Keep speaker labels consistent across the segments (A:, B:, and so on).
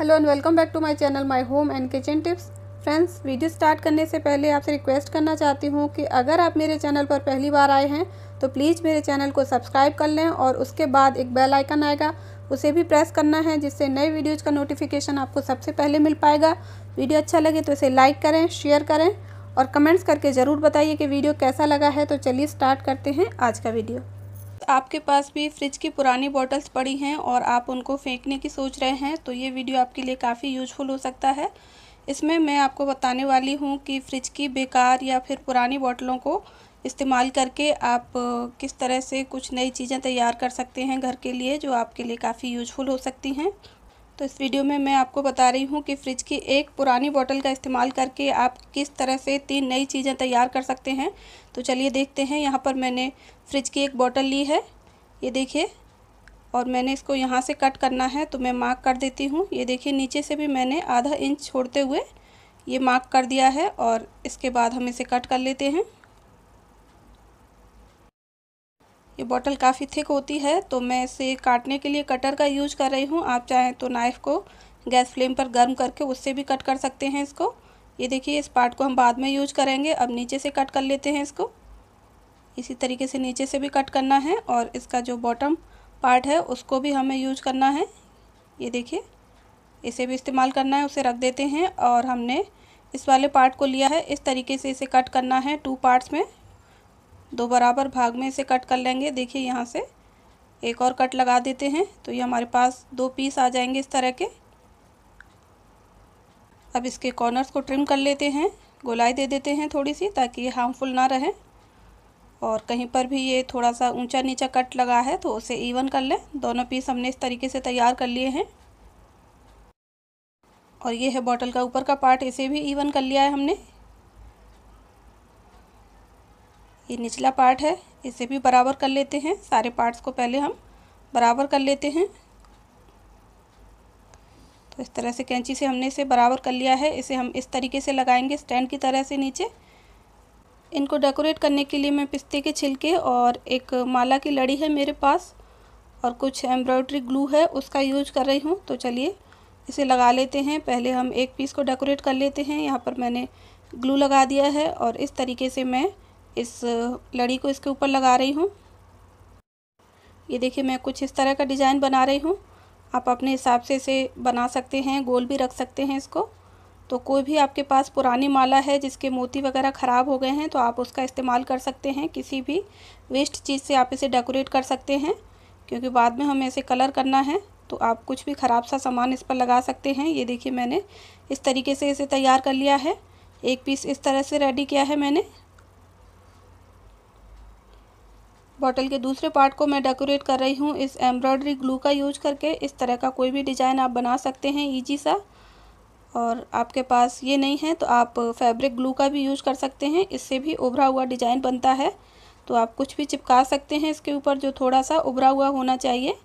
A: hello and welcome back to my channel my home and kitchen tips friends video start करने से पहले आपसे request करना चाहती हूँ कि अगर आप मेरे चैनल पर पहली बार आए हैं तो प्लीज़ मेरे चैनल को सब्सक्राइब कर लें और उसके बाद एक बेल आइकन आएगा उसे भी प्रेस करना है जिससे नए वीडियोज़ का नोटिफिकेशन आपको सबसे पहले मिल पाएगा वीडियो अच्छा लगे तो इसे लाइक करें शेयर करें और कमेंट्स करके ज़रूर बताइए कि वीडियो कैसा लगा है तो चलिए स्टार्ट करते हैं आज का वीडियो आपके पास भी फ्रिज की पुरानी बॉटल्स पड़ी हैं और आप उनको फेंकने की सोच रहे हैं तो ये वीडियो आपके लिए काफ़ी यूजफुल हो सकता है इसमें मैं आपको बताने वाली हूँ कि फ्रिज की बेकार या फिर पुरानी बॉटलों को इस्तेमाल करके आप किस तरह से कुछ नई चीज़ें तैयार कर सकते हैं घर के लिए जो आपके लिए काफ़ी यूजफुल हो सकती हैं तो इस वीडियो में मैं आपको बता रही हूँ कि फ्रिज की एक पुरानी बोतल का इस्तेमाल करके आप किस तरह से तीन नई चीज़ें तैयार कर सकते हैं तो चलिए देखते हैं यहाँ पर मैंने फ्रिज की एक बोतल ली है ये देखिए और मैंने इसको यहाँ से कट करना है तो मैं मार्क कर देती हूँ ये देखिए नीचे से भी मैंने आधा इंच छोड़ते हुए ये मार्क कर दिया है और इसके बाद हम इसे कट कर लेते हैं ये बॉटल काफ़ी थिक होती है तो मैं इसे काटने के लिए कटर का यूज कर रही हूँ आप चाहें तो नाइफ़ को गैस फ्लेम पर गर्म करके उससे भी कट कर सकते हैं इसको ये देखिए इस पार्ट को हम बाद में यूज करेंगे अब नीचे से कट कर लेते हैं इसको इसी तरीके से नीचे से भी कट करना है और इसका जो बॉटम पार्ट है उसको भी हमें यूज करना है ये देखिए इसे भी इस्तेमाल करना है उसे रख देते हैं और हमने इस वाले पार्ट को लिया है इस तरीके से इसे कट करना है टू पार्ट्स में दो बराबर भाग में इसे कट कर लेंगे देखिए यहाँ से एक और कट लगा देते हैं तो ये हमारे पास दो पीस आ जाएंगे इस तरह के अब इसके कॉर्नर्स को ट्रिम कर लेते हैं गोलाई दे देते हैं थोड़ी सी ताकि ये हार्मफुल ना रहे और कहीं पर भी ये थोड़ा सा ऊंचा नीचा कट लगा है तो उसे इवन कर लें दोनों पीस हमने इस तरीके से तैयार कर लिए हैं और ये है बॉटल का ऊपर का पार्ट इसे भी इवन कर लिया है हमने ये निचला पार्ट है इसे भी बराबर कर लेते हैं सारे पार्ट्स को पहले हम बराबर कर लेते हैं तो इस तरह से कैंची से हमने इसे बराबर कर लिया है इसे हम इस तरीके से लगाएंगे स्टैंड की तरह से नीचे इनको डेकोरेट करने के लिए मैं पिस्ते के छिलके और एक माला की लड़ी है मेरे पास और कुछ एम्ब्रॉयड्री ग्लू है उसका यूज कर रही हूँ तो चलिए इसे लगा लेते हैं पहले हम एक पीस को डेकोरेट कर लेते हैं यहाँ पर मैंने ग्लू लगा दिया है और इस तरीके से मैं इस लड़ी को इसके ऊपर लगा रही हूँ ये देखिए मैं कुछ इस तरह का डिज़ाइन बना रही हूँ आप अपने हिसाब से इसे बना सकते हैं गोल भी रख सकते हैं इसको तो कोई भी आपके पास पुरानी माला है जिसके मोती वगैरह ख़राब हो गए हैं तो आप उसका इस्तेमाल कर सकते हैं किसी भी वेस्ट चीज़ से आप इसे डेकोरेट कर सकते हैं क्योंकि बाद में हमें इसे कलर करना है तो आप कुछ भी ख़राब सा सामान इस पर लगा सकते हैं ये देखिए मैंने इस तरीके से इसे तैयार कर लिया है एक पीस इस तरह से रेडी किया है मैंने बॉटल के दूसरे पार्ट को मैं डेकोरेट कर रही हूँ इस एम्ब्रॉयडरी ग्लू का यूज करके इस तरह का कोई भी डिज़ाइन आप बना सकते हैं ईजी सा और आपके पास ये नहीं है तो आप फैब्रिक ग्लू का भी यूज कर सकते हैं इससे भी उभरा हुआ डिज़ाइन बनता है तो आप कुछ भी चिपका सकते हैं इसके ऊपर जो थोड़ा सा उभरा हुआ होना चाहिए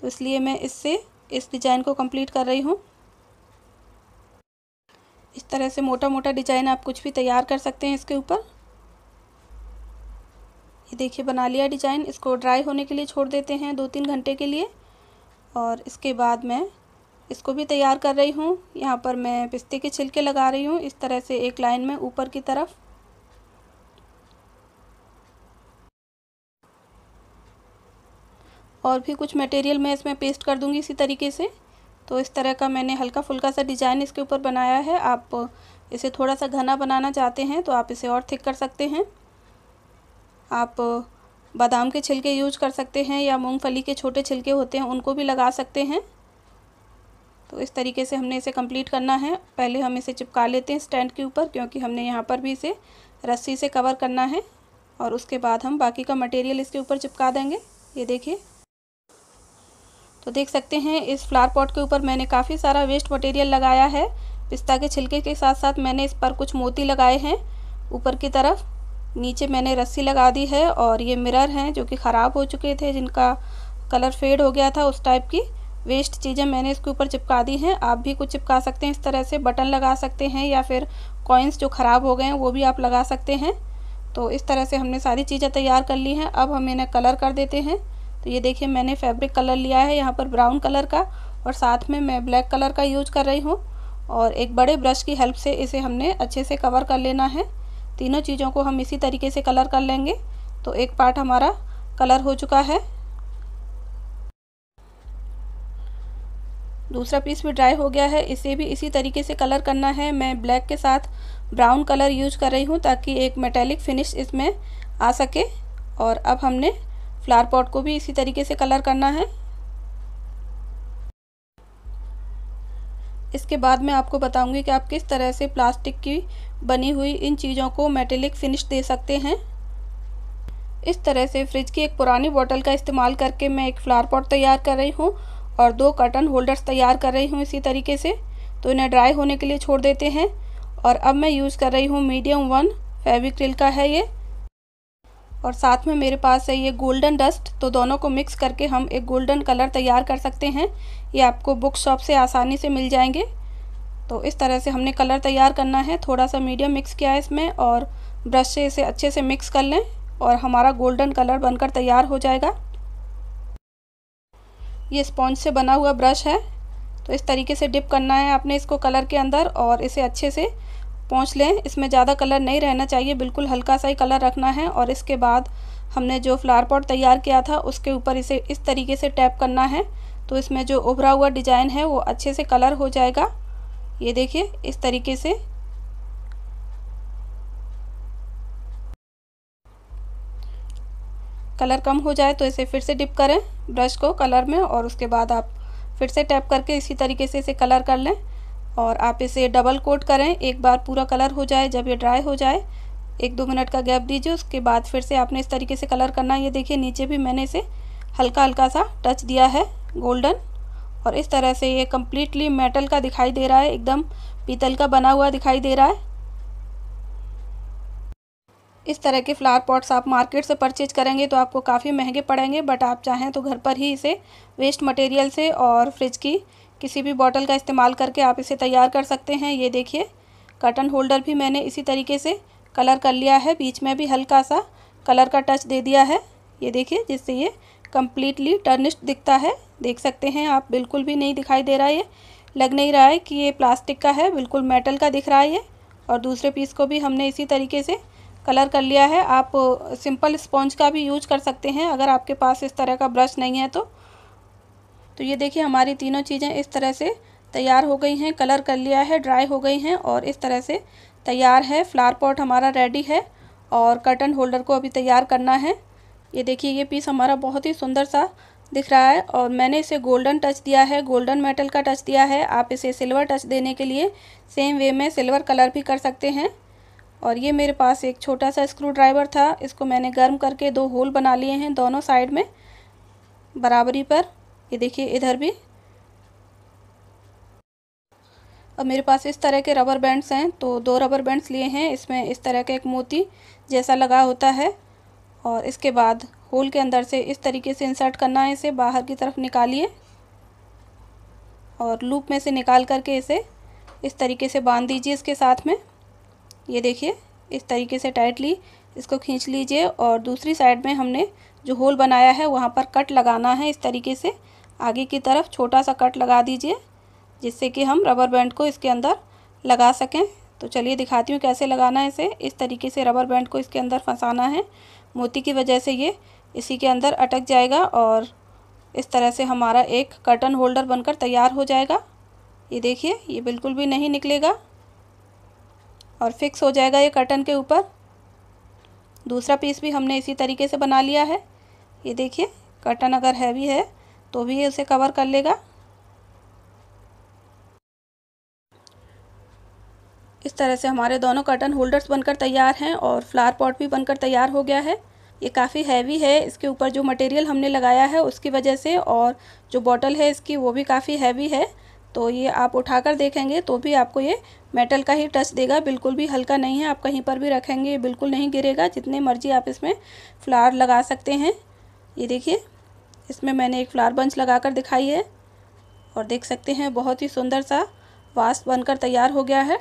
A: तो इसलिए मैं इससे इस डिज़ाइन को कंप्लीट कर रही हूँ इस तरह से मोटा मोटा डिज़ाइन आप कुछ भी तैयार कर सकते हैं इसके ऊपर ये देखिए बना लिया डिजाइन इसको ड्राई होने के लिए छोड़ देते हैं दो तीन घंटे के लिए और इसके बाद मैं इसको भी तैयार कर रही हूँ यहाँ पर मैं पिस्ते के छिलके लगा रही हूँ इस तरह से एक लाइन में ऊपर की तरफ और भी कुछ मटेरियल मैं इसमें पेस्ट कर दूँगी इसी तरीके से तो इस तरह का मैंने हल्का फुल्का सा डिज़ाइन इसके ऊपर बनाया है आप इसे थोड़ा सा घना बनाना चाहते हैं तो आप इसे और थिक कर सकते हैं आप बादाम के छिलके यूज कर सकते हैं या मूंगफली के छोटे छिलके होते हैं उनको भी लगा सकते हैं तो इस तरीके से हमने इसे कंप्लीट करना है पहले हम इसे चिपका लेते हैं स्टैंड के ऊपर क्योंकि हमने यहाँ पर भी इसे रस्सी से कवर करना है और उसके बाद हम बाकी का मटेरियल इसके ऊपर चिपका देंगे ये देखिए तो देख सकते हैं इस फ्लावर पॉट के ऊपर मैंने काफ़ी सारा वेस्ट मटेरियल लगाया है पिस्ता के छिलके के साथ साथ मैंने इस पर कुछ मोती लगाए हैं ऊपर की तरफ नीचे मैंने रस्सी लगा दी है और ये मिरर हैं जो कि ख़राब हो चुके थे जिनका कलर फेड हो गया था उस टाइप की वेस्ट चीज़ें मैंने इसके ऊपर चिपका दी हैं आप भी कुछ चिपका सकते हैं इस तरह से बटन लगा सकते हैं या फिर कॉइन्स जो ख़राब हो गए हैं वो भी आप लगा सकते हैं तो इस तरह से हमने सारी चीज़ें तैयार कर ली हैं अब हम इन्हें कलर कर देते हैं तो ये देखिए मैंने फैब्रिक कलर लिया है यहाँ पर ब्राउन कलर का और साथ में मैं ब्लैक कलर का यूज कर रही हूँ और एक बड़े ब्रश की हेल्प से इसे हमने अच्छे से कवर कर लेना है तीनों चीज़ों को हम इसी तरीके से कलर कर लेंगे तो एक पार्ट हमारा कलर हो चुका है दूसरा पीस भी ड्राई हो गया है इसे भी इसी तरीके से कलर करना है मैं ब्लैक के साथ ब्राउन कलर यूज कर रही हूँ ताकि एक मेटेलिक फिनिश इसमें आ सके और अब हमने फ्लावर पॉट को भी इसी तरीके से कलर करना है इसके बाद मैं आपको बताऊंगी कि आप किस तरह से प्लास्टिक की बनी हुई इन चीज़ों को मेटेलिक फिनिश दे सकते हैं इस तरह से फ्रिज की एक पुरानी बोतल का इस्तेमाल करके मैं एक फ्लावर पॉट तैयार कर रही हूँ और दो कर्टन होल्डर्स तैयार कर रही हूँ इसी तरीके से तो इन्हें ड्राई होने के लिए छोड़ देते हैं और अब मैं यूज़ कर रही हूँ मीडियम वन फेविक्रिल का है ये और साथ में मेरे पास है ये गोल्डन डस्ट तो दोनों को मिक्स करके हम एक गोल्डन कलर तैयार कर सकते हैं ये आपको बुक शॉप से आसानी से मिल जाएंगे तो इस तरह से हमने कलर तैयार करना है थोड़ा सा मीडियम मिक्स किया है इसमें और ब्रश से इसे अच्छे से मिक्स कर लें और हमारा गोल्डन कलर बनकर तैयार हो जाएगा ये स्पॉन्ज से बना हुआ ब्रश है तो इस तरीके से डिप करना है आपने इसको कलर के अंदर और इसे अच्छे से पहुँच लें इसमें ज़्यादा कलर नहीं रहना चाहिए बिल्कुल हल्का सा ही कलर रखना है और इसके बाद हमने जो फ्लावर पॉट तैयार किया था उसके ऊपर इसे इस तरीके से टैप करना है तो इसमें जो उभरा हुआ डिज़ाइन है वो अच्छे से कलर हो जाएगा ये देखिए इस तरीके से कलर कम हो जाए तो इसे फिर से डिप करें ब्रश को कलर में और उसके बाद आप फिर से टैप करके इसी तरीके से इसे कलर कर लें और आप इसे डबल कोट करें एक बार पूरा कलर हो जाए जब ये ड्राई हो जाए एक दो मिनट का गैप दीजिए उसके बाद फिर से आपने इस तरीके से कलर करना ये देखिए नीचे भी मैंने इसे हल्का हल्का सा टच दिया है गोल्डन और इस तरह से ये कम्प्लीटली मेटल का दिखाई दे रहा है एकदम पीतल का बना हुआ दिखाई दे रहा है इस तरह के फ्लावर पॉट्स आप मार्केट से परचेज करेंगे तो आपको काफ़ी महंगे पड़ेंगे बट आप चाहें तो घर पर ही इसे वेस्ट मटेरियल से और फ्रिज की किसी भी बॉटल का इस्तेमाल करके आप इसे तैयार कर सकते हैं ये देखिए कर्टन होल्डर भी मैंने इसी तरीके से कलर कर लिया है बीच में भी हल्का सा कलर का टच दे दिया है ये देखिए जिससे ये कम्प्लीटली टर्निश्ड दिखता है देख सकते हैं आप बिल्कुल भी नहीं दिखाई दे रहा है ये लग नहीं रहा है कि ये प्लास्टिक का है बिल्कुल मेटल का दिख रहा है ये और दूसरे पीस को भी हमने इसी तरीके से कलर कर लिया है आप सिंपल स्पॉन्ज का भी यूज कर सकते हैं अगर आपके पास इस तरह का ब्रश नहीं है तो तो ये देखिए हमारी तीनों चीज़ें इस तरह से तैयार हो गई हैं कलर कर लिया है ड्राई हो गई हैं और इस तरह से तैयार है फ्लावर पॉट हमारा रेडी है और कर्टन होल्डर को अभी तैयार करना है ये देखिए ये पीस हमारा बहुत ही सुंदर सा दिख रहा है और मैंने इसे गोल्डन टच दिया है गोल्डन मेटल का टच दिया है आप इसे सिल्वर टच देने के लिए सेम वे में सिल्वर कलर भी कर सकते हैं और ये मेरे पास एक छोटा सा स्क्रू ड्राइवर था इसको मैंने गर्म करके दो होल बना लिए हैं दोनों साइड में बराबरी पर ये देखिए इधर भी और मेरे पास इस तरह के रबर बैंड्स हैं तो दो रबर बैंड्स लिए हैं इसमें इस तरह का एक मोती जैसा लगा होता है और इसके बाद होल के अंदर से इस तरीके से इंसर्ट करना है इसे बाहर की तरफ निकालिए और लूप में से निकाल करके इसे इस तरीके से बांध दीजिए इसके साथ में ये देखिए इस तरीके से टाइटली इसको खींच लीजिए और दूसरी साइड में हमने जो होल बनाया है वहाँ पर कट लगाना है इस तरीके से आगे की तरफ छोटा सा कट लगा दीजिए जिससे कि हम रबर बैंड को इसके अंदर लगा सकें तो चलिए दिखाती हूँ कैसे लगाना है इसे इस तरीके से रबर बैंड को इसके अंदर फंसाना है मोती की वजह से ये इसी के अंदर अटक जाएगा और इस तरह से हमारा एक कर्टन होल्डर बनकर तैयार हो जाएगा ये देखिए ये बिल्कुल भी नहीं निकलेगा और फिक्स हो जाएगा ये कर्टन के ऊपर दूसरा पीस भी हमने इसी तरीके से बना लिया है ये देखिए कर्टन अगर हैवी है तो भी ये उसे कवर कर लेगा इस तरह से हमारे दोनों कर्टन होल्डर्स बनकर तैयार हैं और फ्लावर पॉट भी बनकर तैयार हो गया है ये काफ़ी हैवी है इसके ऊपर जो मटेरियल हमने लगाया है उसकी वजह से और जो बॉटल है इसकी वो भी काफ़ी हैवी है तो ये आप उठाकर देखेंगे तो भी आपको ये मेटल का ही टच देगा बिल्कुल भी हल्का नहीं है आप कहीं पर भी रखेंगे ये बिल्कुल नहीं गिरेगा जितने मर्जी आप इसमें फ्लावर लगा सकते हैं ये देखिए इसमें मैंने एक फ्लावर बंच लगा कर दिखाई है और देख सकते हैं बहुत ही सुंदर सा वास बनकर तैयार हो गया है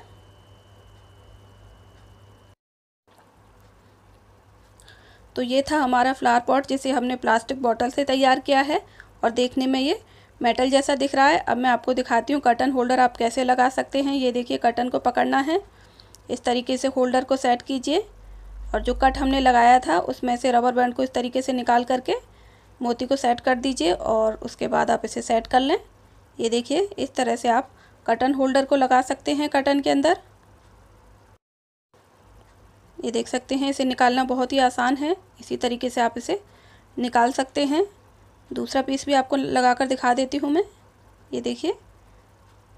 A: तो ये था हमारा फ्लावर पॉट जिसे हमने प्लास्टिक बॉटल से तैयार किया है और देखने में ये मेटल जैसा दिख रहा है अब मैं आपको दिखाती हूँ कर्टन होल्डर आप कैसे लगा सकते हैं ये देखिए कर्टन को पकड़ना है इस तरीके से होल्डर को सेट कीजिए और जो कट हमने लगाया था उसमें से रबर बैंड को इस तरीके से निकाल करके मोती को सेट कर दीजिए और उसके बाद आप इसे सेट कर लें ये देखिए इस तरह से आप कटन होल्डर को लगा सकते हैं कटन के अंदर ये देख सकते हैं इसे निकालना बहुत ही आसान है इसी तरीके से आप इसे निकाल सकते हैं दूसरा पीस भी आपको लगा कर दिखा देती हूँ मैं ये देखिए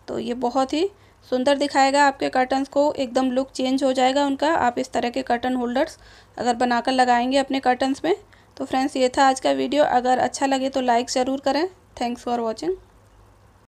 A: तो ये बहुत ही सुंदर दिखाएगा आपके कर्टन्स को एकदम लुक चेंज हो जाएगा उनका आप इस तरह के कर्टन होल्डर्स अगर बनाकर लगाएंगे अपने कर्टन्स में तो फ्रेंड्स ये था आज का वीडियो अगर अच्छा लगे तो लाइक ज़रूर करें थैंक्स फॉर वॉचिंग